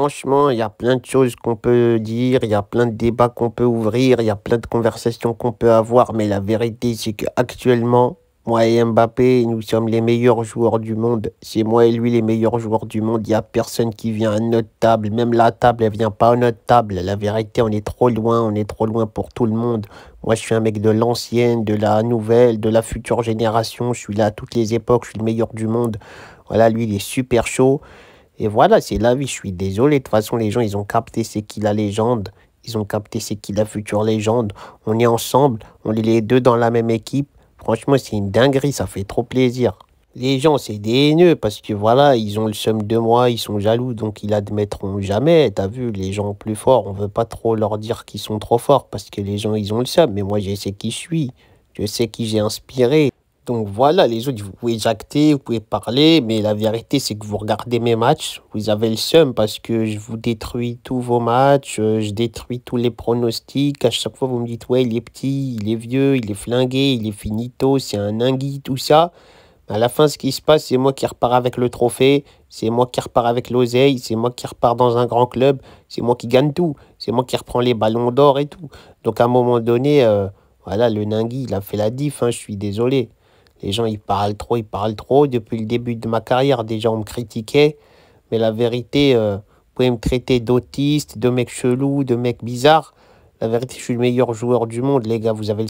franchement, il y a plein de choses qu'on peut dire, il y a plein de débats qu'on peut ouvrir, il y a plein de conversations qu'on peut avoir, mais la vérité, c'est qu'actuellement, moi et Mbappé, nous sommes les meilleurs joueurs du monde. C'est moi et lui les meilleurs joueurs du monde. Il n'y a personne qui vient à notre table. Même la table, elle vient pas à notre table. La vérité, on est trop loin. On est trop loin pour tout le monde. Moi, je suis un mec de l'ancienne, de la nouvelle, de la future génération. Je suis là à toutes les époques. Je suis le meilleur du monde. Voilà, lui, il est super chaud. Et voilà, c'est la vie. Je suis désolé. De toute façon, les gens, ils ont capté c'est qui la légende. Ils ont capté c'est qui la future légende. On est ensemble. On est les deux dans la même équipe. Franchement, c'est une dinguerie. Ça fait trop plaisir. Les gens, c'est des parce que voilà, ils ont le seum de moi, ils sont jaloux, donc ils admettront jamais. T'as vu, les gens plus forts, on veut pas trop leur dire qu'ils sont trop forts parce que les gens, ils ont le seum. Mais moi, je sais qui je suis. Je sais qui j'ai inspiré. Donc voilà, les autres, vous pouvez jacter, vous pouvez parler, mais la vérité, c'est que vous regardez mes matchs, vous avez le seum parce que je vous détruis tous vos matchs, euh, je détruis tous les pronostics. À chaque fois, vous me dites, ouais, il est petit, il est vieux, il est flingué, il est finito, c'est un ingui, tout ça. À la fin, ce qui se passe, c'est moi qui repars avec le trophée, c'est moi qui repars avec l'oseille, c'est moi qui repars dans un grand club, c'est moi qui gagne tout, c'est moi qui reprends les ballons d'or et tout. Donc à un moment donné, euh, voilà, le Ningui, il a fait la diff, hein, je suis désolé. Les gens, ils parlent trop, ils parlent trop. Depuis le début de ma carrière, des gens me critiquaient. Mais la vérité, euh, vous pouvez me traiter d'autiste, de mec chelou, de mec bizarre. La vérité, je suis le meilleur joueur du monde, les gars. Vous avez